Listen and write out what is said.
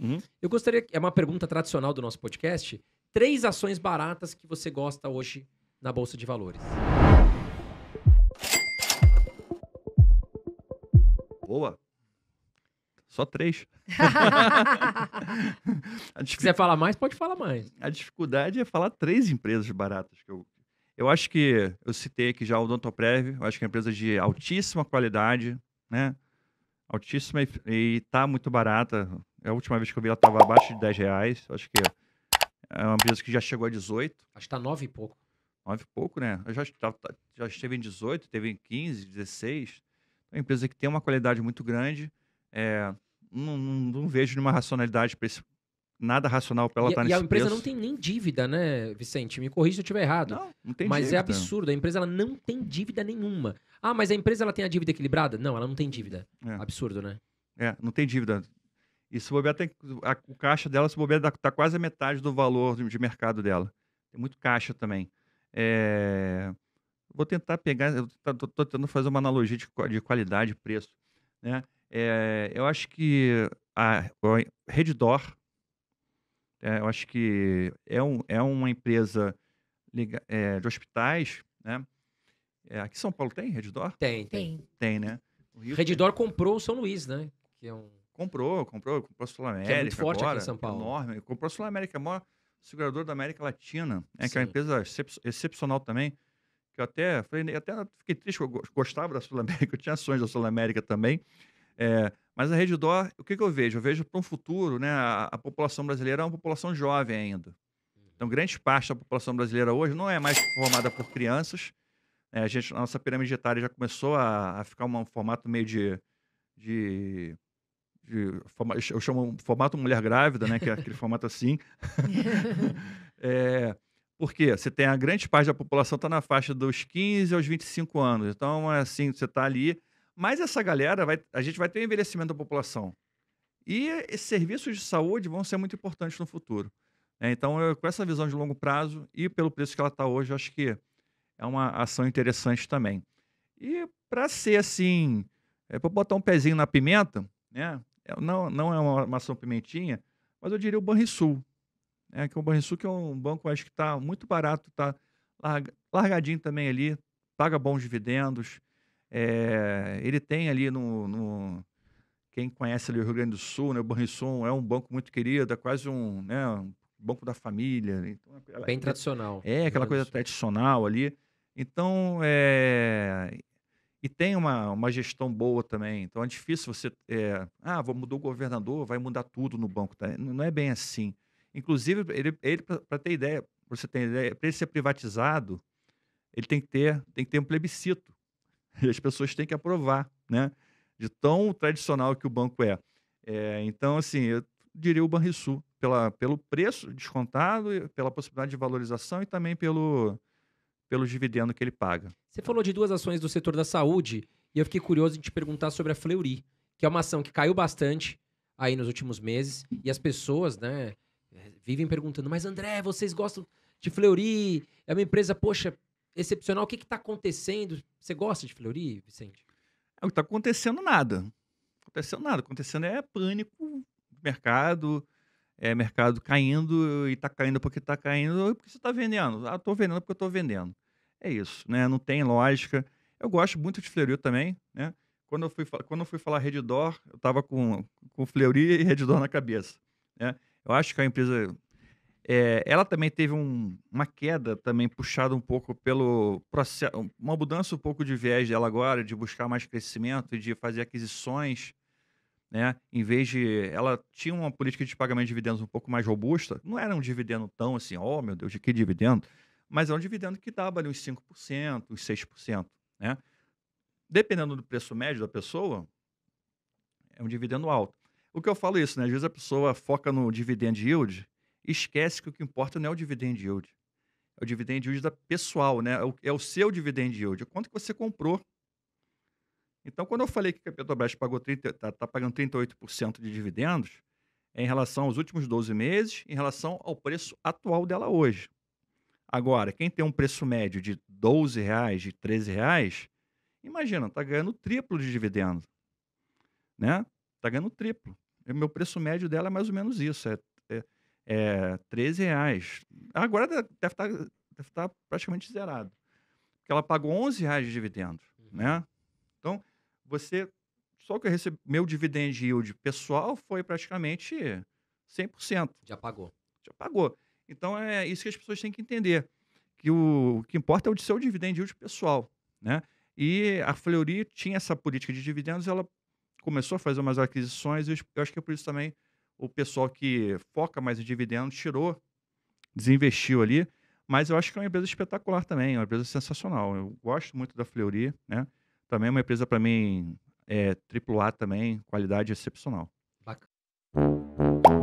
Uhum. Eu gostaria, é uma pergunta tradicional do nosso podcast, três ações baratas que você gosta hoje na bolsa de valores. Boa. Só três. dific... Se quiser falar mais, pode falar mais. A dificuldade é falar três empresas baratas. Que eu, eu acho que eu citei aqui já o Odontoprev, eu acho que é uma empresa de altíssima qualidade, né? altíssima e, está muito barata. É a última vez que eu vi ela estava abaixo de 10 reais. Acho que é uma empresa que já chegou a 18. Acho que tá 9 e pouco. 9 e pouco, né? Eu já, já, tá, tá, já esteve em 18, teve em 15, 16. É uma empresa que tem uma qualidade muito grande. É, não, não, não vejo nenhuma racionalidade para esse nada racional para ela e, estar tá nesse E a empresa preço. não tem nem dívida, né, Vicente? Me corrija se eu estiver errado. Não, não tem Mas é dívida. é absurdo. A empresa ela não tem dívida nenhuma. Ah, mas a empresa ela tem a dívida equilibrada? Não, ela não tem dívida. É. Absurdo, né? É, não tem dívida. E se bobear, tem, a, o caixa dela, se bobear, está quase a metade do valor de, de mercado dela. Tem muito caixa também. É... Vou tentar pegar, estou tá, tentando fazer uma analogia de, de qualidade e preço. Né? É, eu acho que a, a é, eu acho que é, um, é uma empresa é, de hospitais, né? É, aqui em São Paulo tem Redditor? Tem, tem. Tem, né? O Redditor comprou o São Luís, né? Que é um... Comprou, comprou, comprou a Sul América. Que é muito forte agora, aqui em São é Paulo. Enorme. Comprou a Sul América, a é maior seguradora da América Latina, né? que é uma empresa excepcional também. Que eu até, falei, até fiquei triste, eu gostava da Sul América, eu tinha ações da Sul América também. É, mas a Redditor, o que, que, eu vejo? Eu vejo para um futuro, né? A, a, população brasileira é uma população jovem ainda. Uhum. Então, grande parte da população brasileira hoje não é mais formada por crianças, é, a gente, nossa pirâmide etária já começou a, a ficar um formato meio de, de, de forma, eu chamo formato mulher grávida, né? Que é aquele formato assim. é, porque você tem a grande parte da população está na faixa dos 15 aos 25 anos. Então, é assim, você está ali. Mas essa galera, vai, a gente vai ter um envelhecimento da população. E serviços de saúde vão ser muito importantes no futuro. É, então, eu, com essa visão de longo prazo e pelo preço que ela está hoje, acho que é uma ação interessante também. E para ser assim, é para botar um pezinho na pimenta, né? É, não, não é uma, ação pimentinha, mas eu diria o Banrisul. é Que é o Banrisul que é um banco acho que está muito barato, está largadinho também ali, paga bons dividendos. É, ele tem ali no, no, Quem conhece ali o Rio Grande do Sul, né, o Banrisul é um banco muito querido, é quase um, né, um banco da família. Então, é Bem tradicional. É, aquela coisa tradicional ali. Então, é... e tem uma, uma gestão boa também. Então, é difícil você. É... Ah, vou mudar o governador, vai mudar tudo no banco. Tá? Não é bem assim. Inclusive, ele, ele para ter ideia, para você ter ideia, para ele ser privatizado, ele tem que ter, tem que ter um plebiscito. E as pessoas têm que aprovar, né? De tão tradicional que o banco é. é então, assim, eu diria o Banrisul, pela, pelo preço descontado, pela possibilidade de valorização e também pelo, pelo dividendo que ele paga. Você falou de duas ações do setor da saúde e eu fiquei curioso de te perguntar sobre a Fleury, que é uma ação que caiu bastante aí nos últimos meses e as pessoas, né, vivem perguntando: "Mas André, vocês gostam de Fleury? É uma empresa, poxa, excepcional. O que está acontecendo? Você gosta de Fleury, Vicente?" Não é, está acontecendo nada. Acontecendo nada. Acontecendo é pânico, mercado, é mercado caindo e está caindo porque está caindo, porque você está vendendo. Ah, estou vendendo porque eu estou vendendo. É isso, né? Não tem lógica. Eu gosto muito de Fleury também, né? Quando eu fui, quando eu fui falar Redditor, eu estava com, com Fleury e Redditor na cabeça, né? Eu acho que a empresa... É, ela também teve um, uma queda também puxada um pouco pelo processo, uma mudança um pouco de viés dela agora, de buscar mais crescimento e de fazer aquisições, né? Em vez de. Ela tinha uma política de pagamento de dividendos um pouco mais robusta, não era um dividendo tão assim, oh meu Deus, de que dividendo? mas é um dividendo que dava ali uns 5%, uns 6%. Né? Dependendo do preço médio da pessoa, é um dividendo alto. O que eu falo é isso, né? Às vezes a pessoa foca no dividend yield e esquece que o que importa não é o dividend yield. É o dividend yield da pessoal, né? É o, é o seu dividend yield. É quanto que você comprou. Então, quando eu falei que a Petrobras está tá pagando 38% de dividendos, é em relação aos últimos 12 meses, em relação ao preço atual dela hoje. Agora, quem tem um preço médio de 12 reais, de 13 reais, imagina, está ganhando triplo de dividendo. Né? Está ganhando triplo. O meu preço médio dela é mais ou menos isso, é, é, é 13 reais. Agora deve estar deve tá, tá praticamente zerado. Porque ela pagou 11 reais de dividendo. Uhum. Né? Então, você só que eu recebi, meu dividend yield pessoal foi praticamente 100%. Já pagou. Já pagou. Então é isso que as pessoas têm que entender, que o, o que importa é o seu dividendo yield pessoal, né? E a Fleury tinha essa política de dividendos, ela começou a fazer umas aquisições, e eu acho que é por isso também o pessoal que foca mais em dividendos tirou, desinvestiu ali, mas eu acho que é uma empresa espetacular também, é uma empresa sensacional. Eu gosto muito da Fleury, né? Também é uma empresa para mim é AAA também, qualidade excepcional. Bacana.